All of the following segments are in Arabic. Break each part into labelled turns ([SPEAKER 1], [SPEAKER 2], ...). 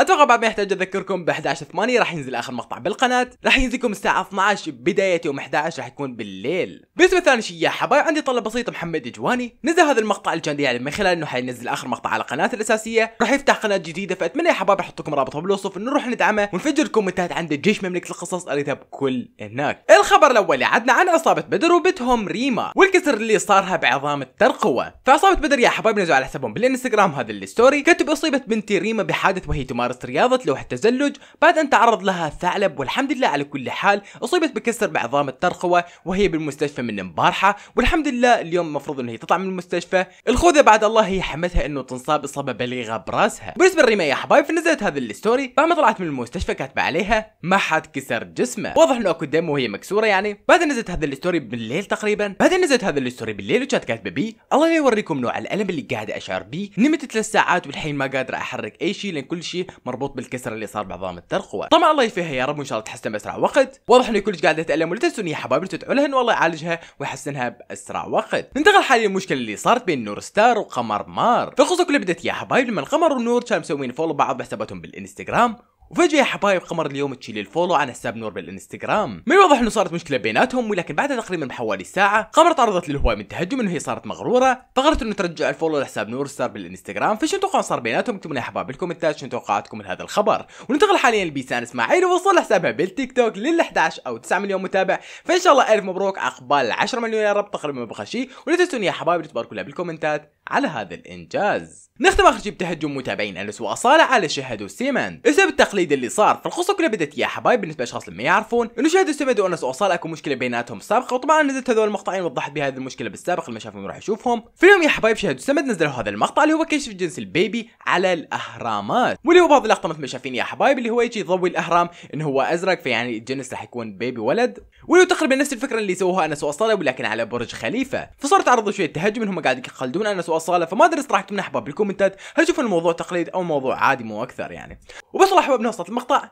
[SPEAKER 1] اتوقع بعد ما يحتاج اذكركم ب 11 8 راح ينزل اخر مقطع بالقناه راح ينزلكم الساعه 12 بدايه يوم 11 راح يكون بالليل بالنسبه لثاني شيء يا حبايب عندي طلب بسيط محمد جواني نزل هذا المقطع الجندي يعني من خلال انه حينزل اخر مقطع على قناته الاساسيه راح يفتح قناه جديده فاتمنى يا حبايب احط لكم رابطها بالوصف نروح ندعمه ونفجر الكومنتات عند جيش مملكه القصص قريتها بكل هناك الخبر الاول عدنا عن اصابه بدر وبتهم ريما والكسر اللي صارها بعظام الترقوه فاصابه بدر يا حبايب نزلوا على حسابهم بالانستغرام هذا الستوري كتب اصيبت بنتي ريما بحادث وهي تمارس مارست رياضة لوح التزلج بعد أن تعرض لها ثعلب والحمد لله على كل حال أصيبت بكسر بعظام الترخوة وهي بالمستشفى من امبارحة والحمد لله اليوم المفروض أن هي تطلع من المستشفى الخوذة بعد الله هي حمتها أنه تنصاب إصابة بليغة براسها بالنسبة لريما يا حبايب فنزلت هذا الستوري بعد ما طلعت من المستشفى كاتبة عليها ما حد كسر جسمه واضح أنه أكو دم وهي مكسورة يعني بعد نزلت هذا الستوري بالليل تقريبا بعد نزلت هذا الستوري بالليل وكانت كاتبة بي الله لا يوريكم نوع الألم اللي قاعد أشعر بيه نمت ثلاث ساعات والحين ما قادرة أحرك أي شيء لأن كل شيء مربوط بالكسر اللي صار بعظام الترقوه طبعا الله يفيها يا رب وان شاء الله تحسن باسرع وقت واضح انه كلش قاعده تالم ولا تنسون يا حبايبي تدعوا لهن والله يعالجها ويحسنها باسرع وقت ننتقل حاليا للمشكله اللي صارت بين نور ستار وقمر مار فالقصه كل بدت يا حبايبي لما القمر والنور كانوا مسوين فولو بعض بحساباتهم بالانستغرام وفجاه يا حبايب قمر اليوم تشيل الفولو عن حساب نور بالانستغرام من الواضح انه صارت مشكله بيناتهم ولكن بعد تقريبا بحوالي ساعه قمر تعرضت للهواء من التهجم انه هي صارت مغروره فقررت انه ترجع الفولو لحساب نور ستار بالانستغرام فشنو توقعون صار بيناتهم اكتبوا يا حبايب بالكومنتات شنو توقعاتكم من هذا الخبر وننتقل حاليا لبيسان اسماعيل وصل حسابها بالتيك توك لل 11 او 9 مليون متابع فان شاء الله الف مبروك عقبال 10 مليون يا رب تقريبا ما بقى شيء ولا تنسون يا حبايب تباركوا لها بالكومنتات على هذا الإنجاز نختم آخر شيء بتهجم متابعين انس واصاله على شهد وسيمان بسبب التقليد اللي صار فالقصة كلها بدت يا حبايب بالنسبة للأشخاص اللي ما يعرفون إنه شهد وسيمان وأنس وأصالة أكو مشكلة بيناتهم سابقة وطبعا نزلت هذول المقطعين وضحت بهذه المشكلة بالسابق اللي ما شافهم راح يشوفهم في اليوم يا حبايب شهد وسيمان نزلوا هذا المقطع اللي هو كشف جنس البيبي على الأهرامات واللي هو بعض اللقطة مثل ما شايفين يا حبايب اللي هو يجي يضوي الأهرام إنه هو أزرق فيعني الجنس راح يكون بيبي ولد ولو تقريبا نفس الفكره اللي سووها انس واصاله ولكن على برج خليفه فصارت تعرض شويه تهجم انهم قاعد يقلدون انس واصاله فما ادري صراحه من احباب بالكومنتات هل تشوفون الموضوع تقليد او موضوع عادي مو اكثر يعني وبس راح احباب نوصل المقطع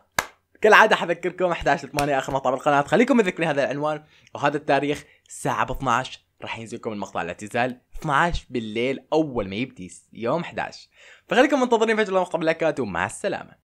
[SPEAKER 1] كالعاده حذكركم 11 8 اخر مقطع بالقناه خليكم مذكرين هذا العنوان وهذا التاريخ الساعه ب 12 راح ينزلكم المقطع الاعتزال 12 بالليل اول ما يبدي يوم 11 فخليكم منتظرين فجر المقطع باللايكات ومع السلامه